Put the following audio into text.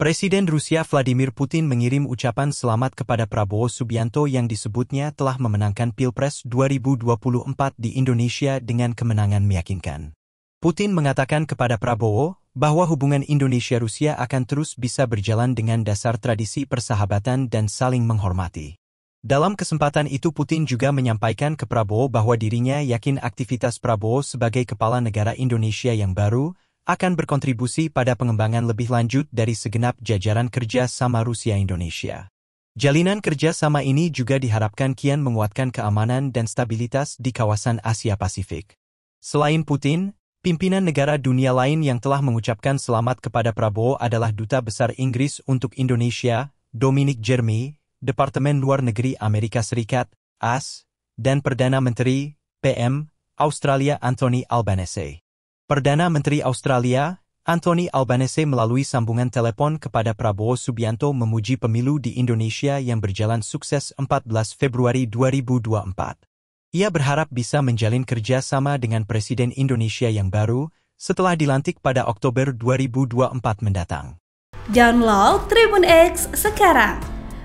Presiden Rusia Vladimir Putin mengirim ucapan selamat kepada Prabowo Subianto yang disebutnya telah memenangkan Pilpres 2024 di Indonesia dengan kemenangan meyakinkan. Putin mengatakan kepada Prabowo bahwa hubungan Indonesia-Rusia akan terus bisa berjalan dengan dasar tradisi persahabatan dan saling menghormati. Dalam kesempatan itu Putin juga menyampaikan ke Prabowo bahwa dirinya yakin aktivitas Prabowo sebagai kepala negara Indonesia yang baru akan berkontribusi pada pengembangan lebih lanjut dari segenap jajaran kerja sama Rusia Indonesia. Jalinan kerja sama ini juga diharapkan kian menguatkan keamanan dan stabilitas di kawasan Asia Pasifik. Selain Putin, pimpinan negara dunia lain yang telah mengucapkan selamat kepada Prabowo adalah Duta Besar Inggris untuk Indonesia, Dominic Jeremy, Departemen Luar Negeri Amerika Serikat, AS, dan Perdana Menteri, PM, Australia Anthony Albanese. Perdana Menteri Australia, Anthony Albanese melalui sambungan telepon kepada Prabowo Subianto memuji pemilu di Indonesia yang berjalan sukses 14 Februari 2024. Ia berharap bisa menjalin kerjasama dengan Presiden Indonesia yang baru setelah dilantik pada Oktober 2024 mendatang. Download Tribun X sekarang